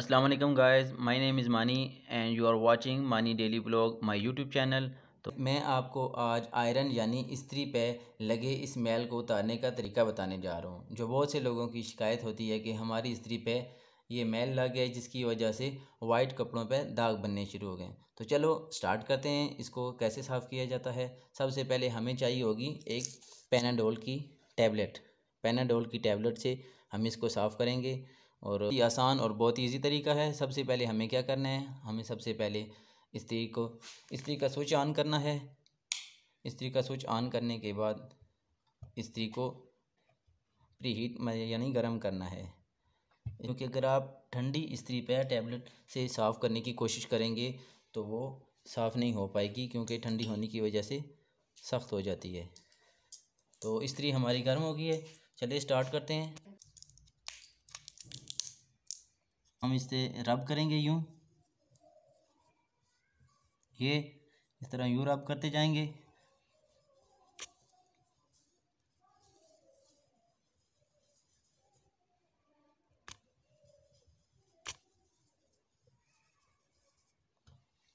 Aslam guys my name is Mani and you are watching Mani daily blog my YouTube channel तो मैं आपको आज iron यानी इस्त्री पे लगे इस मैल को उतारने का तरीका बताने जा रहा हूँ जो बहुत से लोगों की शिकायत होती है कि हमारी इस्त्री पे ये मैल लग गया जिसकी वजह से वाइट कपड़ों पे दाग बनने शुरू हो गए तो चलो स्टार्ट करते हैं इसको कैसे साफ़ किया जाता है सबसे पहले हमें चाहिए होगी एक पेनाडोल की टैबलेट पेनाडोल की टैबलेट से हम इसको साफ़ करेंगे और ये आसान और बहुत ईजी तरीका है सबसे पहले हमें क्या करना है हमें सबसे पहले स्त्री को इस्त्री का स्विच ऑन करना है इस्त्री का स्विच ऑन करने के बाद स्त्री को प्री हीट में यानी गर्म करना है क्योंकि अगर आप ठंडी स्त्री पर टैबलेट से साफ़ करने की कोशिश करेंगे तो वो साफ़ नहीं हो पाएगी क्योंकि ठंडी होने की वजह से सख्त हो जाती है तो इस्त्री हमारी गर्म हो गई है चलिए स्टार्ट करते हैं हम इसे रब करेंगे यूँ ये इस तरह यूँ रब करते जाएंगे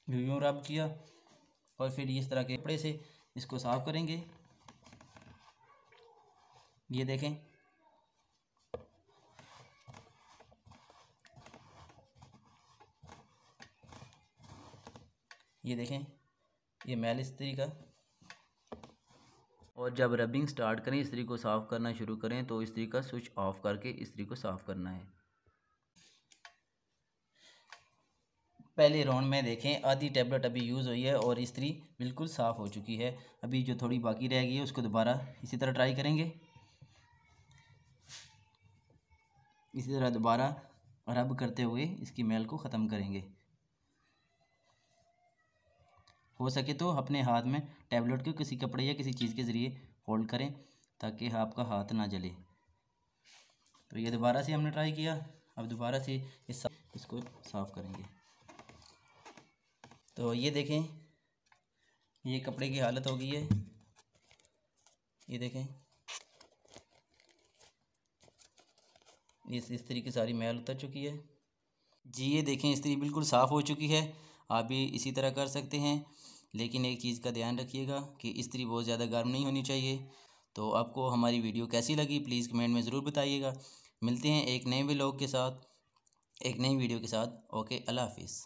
यूँ रब किया और फिर इस तरह के कपड़े से इसको साफ़ करेंगे ये देखें ये देखें ये मैल इस्त्री का और जब रबिंग स्टार्ट करें इस्त्री को साफ़ करना शुरू करें तो इस्त्री का स्विच ऑफ करके इस्त्री को साफ़ करना है पहले राउंड में देखें आधी टैबलेट अभी यूज़ हुई है और इस्त्री बिल्कुल साफ़ हो चुकी है अभी जो थोड़ी बाकी रह गई है उसको दोबारा इसी तरह ट्राई करेंगे इसी तरह दोबारा रब करते हुए इसकी मैल को ख़त्म करेंगे हो सके तो अपने हाथ में टैबलेट को किसी कपड़े या किसी चीज़ के ज़रिए होल्ड करें ताकि आपका हाथ ना जले तो ये दोबारा से हमने ट्राई किया अब दोबारा से इस इसको साफ़ करेंगे तो ये देखें ये कपड़े की हालत हो गई है ये देखें इस इस तरीके सारी मैल उतर चुकी है जी ये देखें इस तरीके बिल्कुल साफ़ हो चुकी है आप भी इसी तरह कर सकते हैं लेकिन एक चीज़ का ध्यान रखिएगा कि इस्त्री बहुत ज़्यादा गर्म नहीं होनी चाहिए तो आपको हमारी वीडियो कैसी लगी प्लीज़ कमेंट में ज़रूर बताइएगा मिलते हैं एक नए ब्लॉग के साथ एक नई वीडियो के साथ ओके अल्लाह हाफिज़